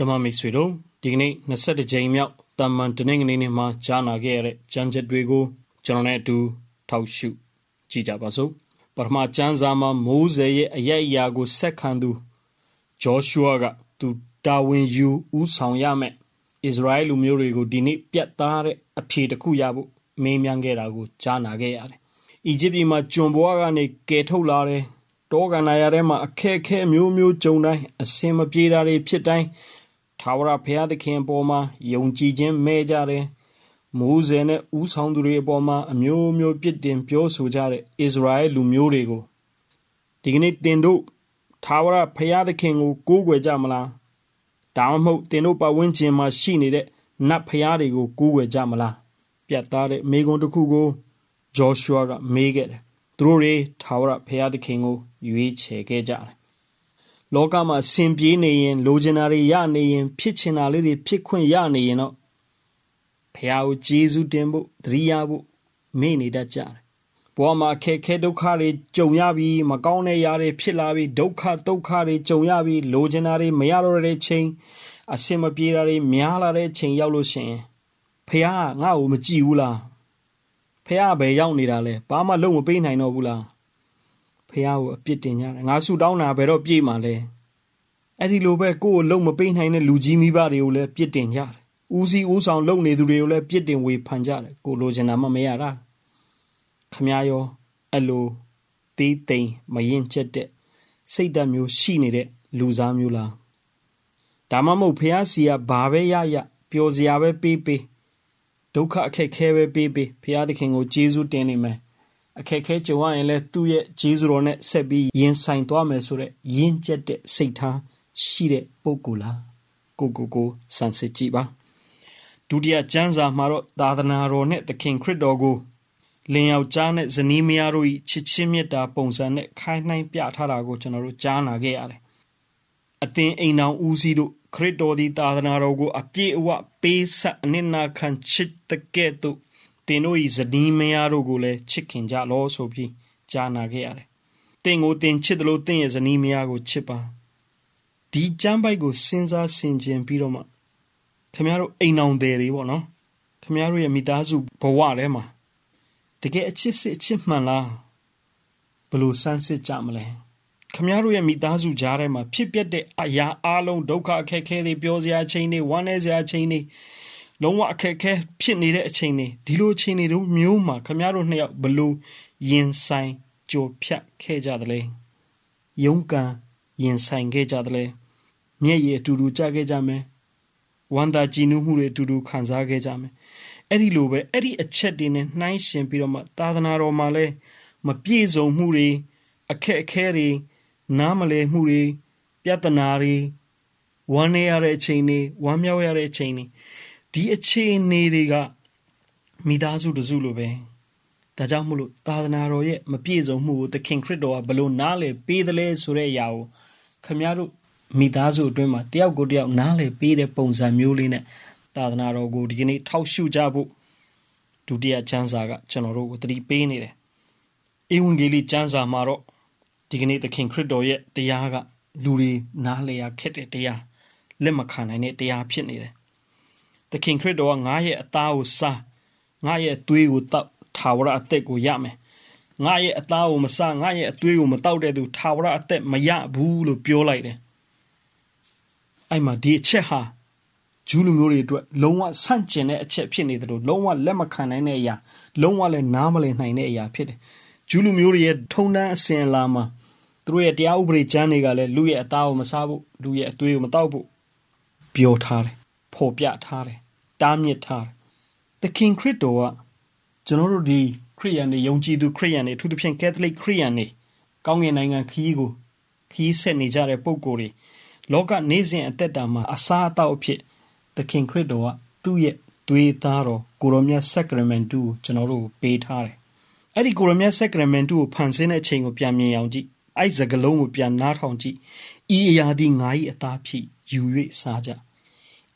ဓမ္မမိတ်ဆွေတို့ဒီကနေ့21ကြိမ်မြောက်တမန်တနင်္ဂနွေနေ့မှာကြားနာခဲ့ရတဲ့ကျမ်းချက်တွေကိုကျွန်တော်နဲ့အတူထောက်ရှု ကြည့်ကြပါစို့ပထမကျမ်းစာမှာမိုးစေရဲ့အယက်အရာကိုဆက်ခံသူဂျောရှုအာကသူတာဝန်ယူဦးဆောင်ရမယ်ဣသရေလလူမျိုးတွေကိုဒီနေ့ပြတ်သားတဲ့အဖြေတစ်ခုရဖို့မေးမြန်းခဲ့တာကိုကြားနာခဲ့ရတယ်အီဂျစ်ပြည်မှာကျွန်ဘွားကနေကယ်ထုတ်လာတယ်တောကန္နာရထဲမှာအခက်အခဲမျိုးမျိုးကြုံတိုင်းအစင်မပြေတာတွေဖြစ်တိုင်းထာဝရဘုရားသခင်အပေါ်မှာယုံကြည်ခြင်းမဲ့ကြတယ်မိုးဇယ်နဲ့ဥဆောင်သူတွေအပေါ်မှာအမျိုးမျိုးပြစ်တင်ပြောဆိုကြတဲ့ဣသရေလလူမျိုးတွေကိုဒီကနေ့တင်တို့ထာဝရဘုရားသခင်ကိုကိုးကွယ်ကြမလားဒါမှမဟုတ်တင်တို့ပတ်ဝန်းကျင်မှာရှိနေတဲ့နတ်ဘုရားတွေကိုကိုးကွယ်ကြမလားပြတ်သားတဲ့မိဂုံတစ်ခုကိုဂျောရှုအာကမေးခဲ့တယ်သူတို့တွေထာဝရဘုရားသခင်ကိုရွေးချယ်ခဲ့ကြတယ်လောကမှာဆင်ပြေးနေရင်လိုချင်တာတွေရနေရင်ဖြစ်ချင်တာလေးတွေဖြစ်ခွင့်ရနေရင်တော့ဖះကိုကျေးဇူးတင်ဖို့တရိယာဖို့မေ့နေတတ်ကြတယ်ဘဝမှာခဲခဲဒုက္ခတွေကြုံရပြီးမကောင်းတဲ့ຢာတွေဖြစ်လာပြီးဒုက္ခဒုက္ခတွေကြုံရပြီးလိုချင်တာတွေမရတော့တဲ့ချိန်အဆင်မပြေတာတွေများလာတဲ့ချိန်ရောက်လို့ရှင်ဖះကငါ့ကိုမကြည့်ဘူးလားဖះကဘယ်ရောက်နေတာလဲဘာမှလုံးမပေးနိုင်တော့ဘူးလားဖះကိုအပြစ်တင်ကြတယ်ငါဆူတောင်းတာဘယ်တော့ပြေးမှာလဲအဲ့ဒီလိုပဲကိုယ်ကိုလုံမပေးနိုင်တဲ့လူကြီးမိဘတွေကိုလည်းပြစ်တင်ကြတယ်ဦးစီးဦးဆောင်လုပ်နေသူတွေကိုလည်းပြစ်တင်ဝေဖန်ကြတယ်ကိုလိုချင်တာမှမရတာခမရောအဲ့လိုတီးတိမ်မရင်ချက်တဲ့စိတ်ဓာတ်မျိုး ရှိနေတဲ့လူစားမျိုးလားဒါမှမဟုတ်ဖះစီကဘာပဲရရပျော်စရာပဲပေးပေးဒုက္ခအခက်ခဲပဲပေးပေးဖះသခင်ကိုကျေးဇူးတင်နေမယ်အခက်အခဲကြုံရရင်လည်းသူ့ရဲ့ဂျေဇုတော်နဲ့ဆက်ပြီးရင်ဆိုင်သွားမယ်ဆိုတဲ့ရင့်ကျက်တဲ့စိတ်ထားရှိတဲ့ပုဂ္ဂိုလ်လားကိုကိုကိုစံစစ်ကြည့်ပါဒုတိယကျမ်းစာမှာတော့သာသနာတော်နဲ့သခင်ခရစ်တော်ကိုလင်ယောက်ျားနဲ့ဇနီးမယားတို့၏ချစ်ချင်းမေတ္တာပုံစံနဲ့ခိုင်းနှိုင်းပြထားတာကိုကျွန်တော်တို့ကြားနာခဲ့ရတယ်အသင်အိမ်တော်ဦးစီးတို့ခရစ်တော်သည်သာသနာတော်ကိုအပြည့်အဝပေးဆက်အနစ်နာခံချစ်တဲ့ကဲ့သို့သင်တို့၏ဇနီးမယားတို့ကိုလည်းချစ်ခင်ကြလောဆိုပြီးကြားနာခဲ့ရတယ်။သင်ကိုသင်ချစ်တယ်လို့သင်ရဲ့ဇနီးမယားကိုချစ်ပါ။ဒီကျမ်းပိုက်ကိုစဉ်းစားဆင်ခြင်ပြီးတော့မှခင်ဗျားတို့အိမ်အောင်တယ်တွေပေါ့နော်။ခင်ဗျားတို့ရဲ့မိသားစုဘဝထဲမှာတကယ်အချစ်စစ်အချစ်မှန်လားဘယ်လိုစမ်းစစ်ကြမလဲ။ခမရတို့ရဲ့မိသားစုကြားထဲမှာဖြစ်ပျက်တဲ့အရာအလုံးဒုက္ခအခက်အခဲတွေပြောစရာချင်းတွေဝမ်းနည်းစရာချင်းတွေလုံးဝအခက်အခဲဖြစ်နေတဲ့အချိန်တွေဒီလိုအချိန်တွေတို့မျိုးမှာခမရတို့နှစ်ယောက်ဘလို့ရင်ဆိုင်ကြိုဖြတ်ခဲ့ကြသလဲယုံကံရင်ဆိုင်ခဲ့ကြသလဲမျက်ရည်အတူတူကြခဲ့ကြမယ်ဝမ်းသာကြည်နူးမှုတွေအတူတူခံစားခဲ့ကြမယ်အဲ့ဒီလိုပဲအဲ့ဒီအချက်တွေနဲ့နှိုင်းယှဉ်ပြီးတော့မှသာသနာတော်မှာလဲမပြည့်စုံမှုတွေအခက်အခဲတွေနားမလည်မှုတွေပြဿနာတွေဝမ်းနေရတဲ့အချိန်တွေဝမ်းမြောက်ရတဲ့အချိန်တွေဒီအခြေအနေတွေကမိသားစုတစုလိုပဲဒါကြောင့်မို့လို့သာသနာတော်ရဲ့မပြည့်စုံမှုကိုသခင်ခရစ်တော်ကဘလို့နားလည်ပေးတယ်လဲဆိုတဲ့အရာကိုခမရတို့မိသားစုအတွင်းမှာတယောက်ကိုတယောက်နားလည်ပေးတဲ့ပုံစံမျိုးလေးနဲ့သာသနာတော်ကိုဒီကနေ့ထောက်ရှုကြဖို့ဒုတိယချမ်းစာကကျွန်တော်တို့ကိုသတိပေးနေတယ်။ဧဝံဂေလိချမ်းစာမှာတော့ဒီကနေ့သခင်ခရစ်တော်ရဲ့တရားကလူတွေနားလည်ရခက်တဲ့တရားလက်မခံနိုင်တဲ့တရားဖြစ်နေတယ်။ခင်ခရစ်တော်ကငါရဲ့အသားကိုစားငါရဲ့အသွေးကိုတောက်ထာဝရအသက်ကိုရမယ်ငါရဲ့အသားကိုမစားငါရဲ့အသွေးကိုမတောက်တဲ့သူထာဝရအသက်မရဘူးလို့ပြောလိုက်တယ်အဲ့မှာဒီအချက်ဟာဂျူးလူမျိုးတွေအတွက်လုံးဝဆန့်ကျင်တဲ့အချက်ဖြစ်နေတယ်လို့လုံးဝလက်မခံနိုင်တဲ့အရာလုံးဝလည်းနားမလည်နိုင်တဲ့အရာဖြစ်တယ်ဂျူးလူမျိုးတွေရဲ့ထုံတန်းအစဉ်အလာမှာသူတို့ရဲ့တရားဥပဒေကျမ်းတွေကလည်းလူရဲ့အသားကိုမစားဖို့လူရဲ့အသွေးကိုမတောက်ဖို့ပြောထားတယ်ဖော်ပြထားတယ်တားမြစ်ထားသခင်ခရစ်တော်ကကျွန်တော်တို့ဒီခရိယန်တွေယုံကြည်သူခရိယန်တွေအထူးသဖြင့်ကက်သလစ်ခရိယန်တွေကောင်းကင်နိုင်ငံခရီးကိုခရီးဆက်နေကြတဲ့ပုံကိုယ်တွေလောကနေစဉ်အသက်တာမှာအစားအသောက်အဖြစ်သခင်ခရစ်တော်ကသူ့ရဲ့သွေးသားတော်ကိုရောမြတ်ဆက်ကရမန်တုကိုကျွန်တော်တို့ပေးထားတယ်။အဲ့ဒီကိုရောမြတ်ဆက်ကရမန်တုကိုဖန်ဆင်းတဲ့အချိန်ကိုပြန်မြင်အောင်ကြည့်။အဲ့စကလုံးကိုပြန်နားထောင်ကြည့်။ဤအရာသည်ငါ၏အသားဖြစ်ယူ၍စားကြ။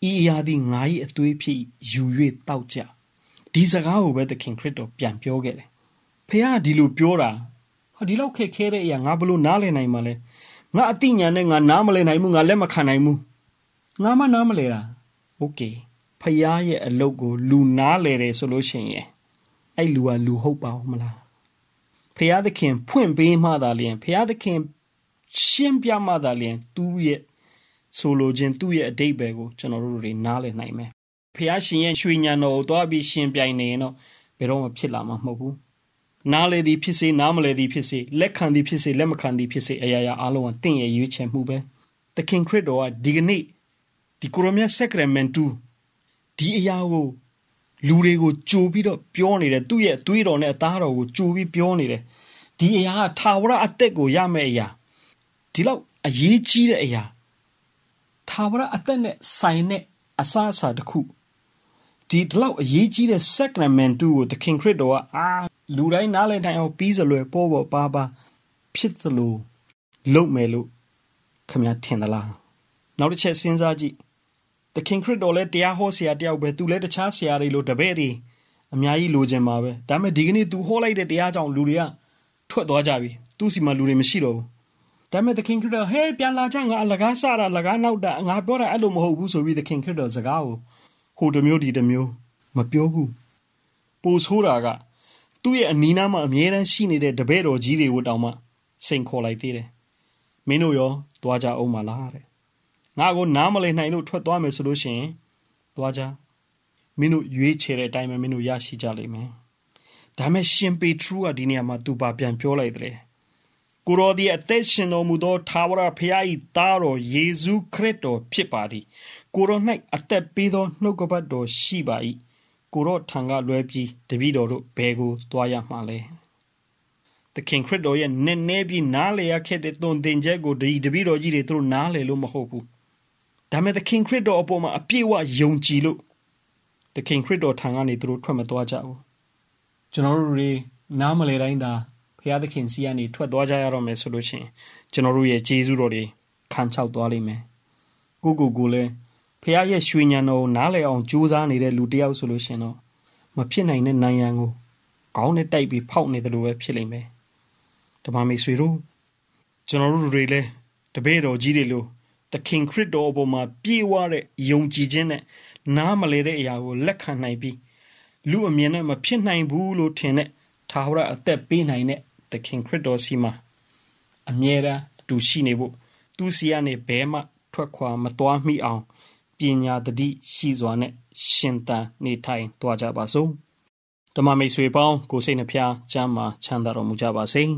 ဤအရာသည်ငါ၏အသွေးဖြစ်ယူ၍တောက်ကြဒီစကားကိုပဲသခင်ခရစ်တော် ပြန်ပြောခဲ့တယ်ဖခင်ကဒီလိုပြောတာဟာဒီလောက်ခက်ခဲတဲ့အရာငါဘလို့နားလည်နိုင်မှာလဲငါအတိညာနဲ့ငါနားမလည်နိုင်ဘူးငါလက်မခံနိုင်ဘူးငါမှနားမလည်တာโอเคဖခင်ရဲ့အလုပ်ကို လူနားလည်တယ်ဆိုလို့ရှိရင်အဲ့လူကလူဟုတ်ပါဦးမလားဖခင်သခင်ဖွင့်ပေးမှသာလျှင်ဖခင်သခင်ရှင်းပြမှသာလျှင် သူ့ရဲ့ဆိုလိုခြင်းသူ့ရဲ့အတိတ်ပဲကိုကျွန်တော်တို့တွေနားလည်နိုင်မယ်။ဖះရှင်ရဲ့ရွှေညံတော်ကိုသွားပြီးရှင်ပြိုင်နေရင်တော့ဘယ်တော့မှဖြစ်လာမှာမဟုတ်ဘူး။နားလေသည်ဖြစ်စေနားမလဲသည်ဖြစ်စေလက်ခံသည်ဖြစ်စေလက်မခံသည်ဖြစ်စေအရာရာအလုံးအသင်ရဲ့ရွေးချယ်မှုပဲ။သခင်ခရစ်တော်ကဒီကနေ့ဒီကိုရိုမြတ်ဆက်ကရမန်တူဒီအရာကိုလူတွေကိုကြိုပြီးတော့ပြောနေတယ်သူ့ရဲ့အသွေးတော်နဲ့အသားတော်ကိုကြိုပြီးပြောနေတယ်ဒီအရာကထာဝရအသက်ကိုရမယ့်အရာဒီလောက်အရေးကြီးတဲ့အရာထာဝရအသက်နဲ့ဆိုင်တဲ့အစအစာတစ်ခုဒီလောက်အရေးကြီးတဲ့ sacrament ကိုသခင်ခရစ်တော်ကအာလူတိုင်းနားလည်နိုင်အောင်ပြီးစလွယ်ပေါ်ပေါ်ပါပါဖြစ်သလို လုပ်မယ်လို့ခမရထင်သလားနောက်တစ်ချက်စဉ်းစားကြည့်သခင်ခရစ်တော်လည်းတရားဟောဆရာတယောက်ပဲသူလည်းတခြားဆရာတွေလိုတပည့်တွေအများကြီးလိုချင်ပါပဲဒါပေမဲ့ဒီကနေ့ तू ဟောလိုက်တဲ့တရားကြောင့်လူတွေကထွက်သွားကြပြီသူ့စီမှာလူတွေမရှိတော့ဘူးဒါပေမဲ့သခင်ခရစ်တော်ဟဲ့ပြန်လာကြငါအလကားစတာအလကားနောက်တာငါပြောတာအဲ့လိုမဟုတ်ဘူးဆိုပြီးသခင်ခရစ်တော်စကားကိုဟိုတမျိုးဒီတမျိုးမပြောဘူးပိုဆိုးတာကသူ့ရဲ့အနီးနားမှာအမြဲတမ်းရှိနေတဲ့တပည့်တော်ကြီးတွေကိုတောင်မှစိန်ခေါ်လိုက်သေးတယ်မင်းတို့ရော သွားကြအောင်မလားတဲ့ငါကိုနားမလည်နိုင်လို့ထွက်သွားမယ်ဆိုလို့ရှိရင်သွားကြမင်းတို့ရွေးချယ်တဲ့အတိုင်းပဲမင်းတို့ရရှိကြလိမ့်မယ်ဒါပေမဲ့ရှင်ပေထရူကဒီနေရာမှာသူပါပြန်ပြောလိုက်တယ်ကိုတော်သည်အသက်ရှင်တော်မူသောထာဝရဘုရား၏သားတော်ယေရှုခရစ်တော်ဖြစ်ပါသည်။ကိုယ်တော်၌အသက်ပေးသောနှုတ်ကပတ်တော်ရှိပါ၏။ကိုယ်တော်ထံကလွဲပြီးတပည့်တော်တို့ဘယ်ကိုသွားရမလဲ။သခင်ခရစ်တော်ရဲ့နက်နဲပြီးနားလည်ရခက်တဲ့သွန်သင်ချက်ကိုဒီတပည့်တော်ကြီးတွေသူတို့နားလည်လို့မဟုတ်ဘူး။ဒါပေမဲ့သခင်ခရစ်တော်အပေါ်မှာအပြည့်အဝယုံကြည်လို့သခင်ခရစ်တော်ထံကနေသူတို့ထွက်မသွားကြဘူး။ကျွန်တော်တို့တွေနားမလည်တိုင်းသာဖခင်သခင်စီကနေထွက်သွားကြရတော့မယ်ဆိုလို့ရှိရင်ကျွန်တော်တို့ရဲ့ဂျေဇုတော်တွေခံချောက်သွားလိမ့်မယ်ကိုကိုကိုလည်းဖခင်ရဲ့ရွှေညံတော်ကိုနားလည်အောင်ကြိုးစားနေတဲ့လူတစ်ယောက်ဆိုလို့ရှိရင်တော့မဖြစ်နိုင်တဲ့နိုင်ရန်ကိုခေါင်းနဲ့တိုက်ပြီးဖောက်နေတယ်လို့ပဲဖြစ်လိမ့်မယ်ဓမ္မမိတ်ဆွေတို့ကျွန်တော်တို့တွေလည်းတပည့်တော်ကြီးတွေလို့သခင်ခရစ်တော်အပေါ်မှာပြေးဝတဲ့ယုံကြည်ခြင်းနဲ့နားမလည်တဲ့အရာကိုလက်ခံနိုင်ပြီးလူအမြင်နဲ့မဖြစ်နိုင်ဘူးလို့ထင်တဲ့သာဝရအသက်ပေးနိုင်တဲ့သခင်ခရစ်တော်စီမှာအမြဲတမ်းအတူရှိနေဖို့သူစီကနေဘဲမှထွက်ခွာမသွားမိအောင်ပညာတတိရှိစွာနဲ့ရှင်သန်နေထိုင်သွားကြပါစို့ဓမ္မမိတ်ဆွေပေါင်းကိုစိတ်နှဖျားချမ်းသာချမ်းသာတော်မူကြပါစေ။